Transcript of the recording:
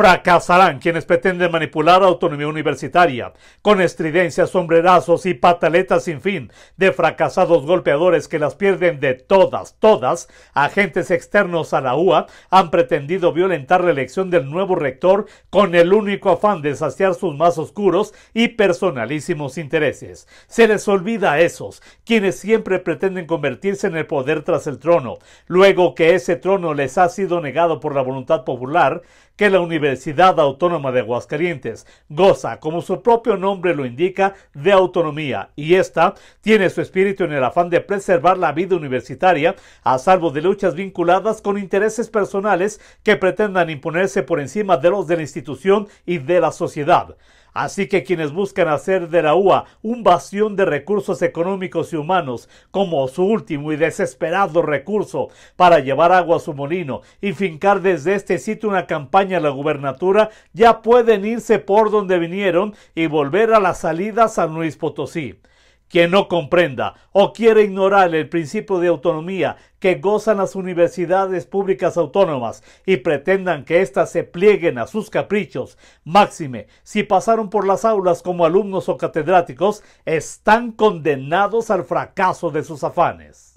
Fracasarán quienes pretenden manipular autonomía universitaria con estridencias, sombrerazos y pataletas sin fin de fracasados golpeadores que las pierden de todas, todas. Agentes externos a la UA han pretendido violentar la elección del nuevo rector con el único afán de saciar sus más oscuros y personalísimos intereses. Se les olvida a esos, quienes siempre pretenden convertirse en el poder tras el trono, luego que ese trono les ha sido negado por la voluntad popular, que la universidad Universidad Autónoma de Aguascalientes goza, como su propio nombre lo indica, de autonomía y esta tiene su espíritu en el afán de preservar la vida universitaria a salvo de luchas vinculadas con intereses personales que pretendan imponerse por encima de los de la institución y de la sociedad. Así que quienes buscan hacer de la UA un bastión de recursos económicos y humanos como su último y desesperado recurso para llevar agua a su molino y fincar desde este sitio una campaña a la gubernatura, ya pueden irse por donde vinieron y volver a las salidas a San Luis Potosí. Quien no comprenda o quiere ignorar el principio de autonomía que gozan las universidades públicas autónomas y pretendan que éstas se plieguen a sus caprichos, máxime, si pasaron por las aulas como alumnos o catedráticos, están condenados al fracaso de sus afanes.